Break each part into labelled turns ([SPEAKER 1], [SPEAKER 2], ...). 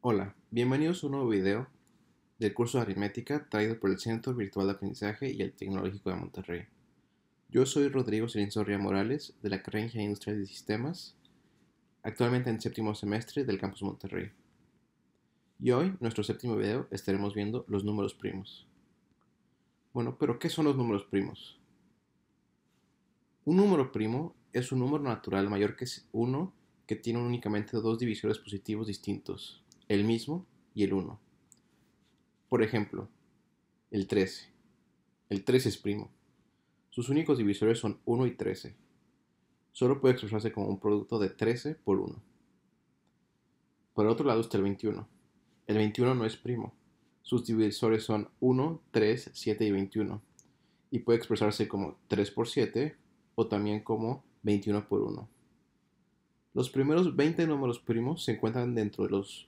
[SPEAKER 1] Hola, bienvenidos a un nuevo video del curso de aritmética traído por el Centro Virtual de Aprendizaje y el Tecnológico de Monterrey. Yo soy Rodrigo Silenzoria Morales de la carrera de Ingeniería Industrial y Sistemas, actualmente en séptimo semestre del campus Monterrey. Y hoy, nuestro séptimo video, estaremos viendo los números primos. Bueno, pero ¿qué son los números primos? Un número primo es un número natural mayor que uno que tiene únicamente dos divisores positivos distintos el mismo y el 1. Por ejemplo, el 13. El 13 es primo. Sus únicos divisores son 1 y 13. Solo puede expresarse como un producto de 13 por 1. Por el otro lado está el 21. El 21 no es primo. Sus divisores son 1, 3, 7 y 21. Y puede expresarse como 3 por 7 o también como 21 por 1. Los primeros 20 números primos se encuentran dentro de los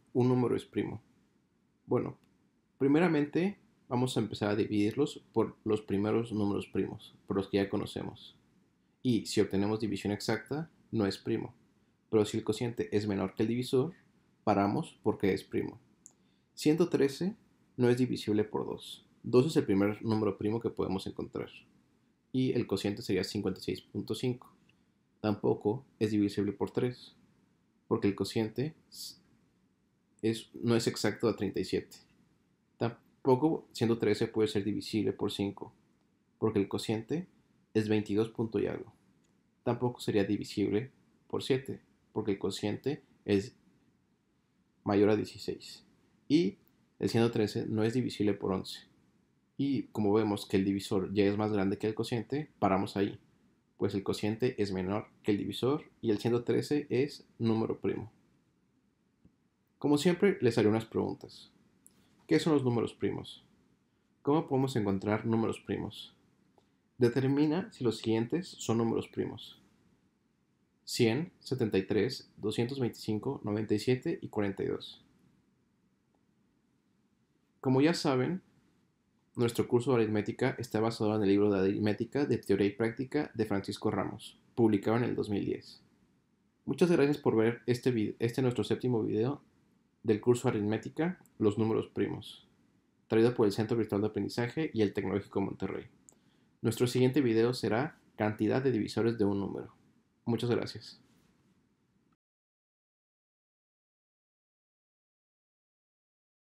[SPEAKER 1] un número es primo? Bueno, primeramente vamos a empezar a dividirlos por los primeros números primos, por los que ya conocemos. Y si obtenemos división exacta, no es primo. Pero si el cociente es menor que el divisor, paramos porque es primo. 113 no es divisible por 2. 2 es el primer número primo que podemos encontrar. Y el cociente sería 56.5. Tampoco es divisible por 3, porque el cociente no es exacto a 37. Tampoco 113 puede ser divisible por 5, porque el cociente es 22 y algo. Tampoco sería divisible por 7, porque el cociente es mayor a 16. Y el 113 no es divisible por 11. Y como vemos que el divisor ya es más grande que el cociente, paramos ahí, pues el cociente es menor que el divisor y el 113 es número primo. Como siempre, les haré unas preguntas. ¿Qué son los números primos? ¿Cómo podemos encontrar números primos? Determina si los siguientes son números primos. 100, 73, 225, 97 y 42. Como ya saben, nuestro curso de aritmética está basado en el libro de aritmética de teoría y práctica de Francisco Ramos, publicado en el 2010. Muchas gracias por ver este, este nuestro séptimo video del curso Aritmética, los números primos, traído por el Centro Virtual de Aprendizaje y el Tecnológico Monterrey. Nuestro siguiente video será cantidad de divisores de un número. Muchas gracias.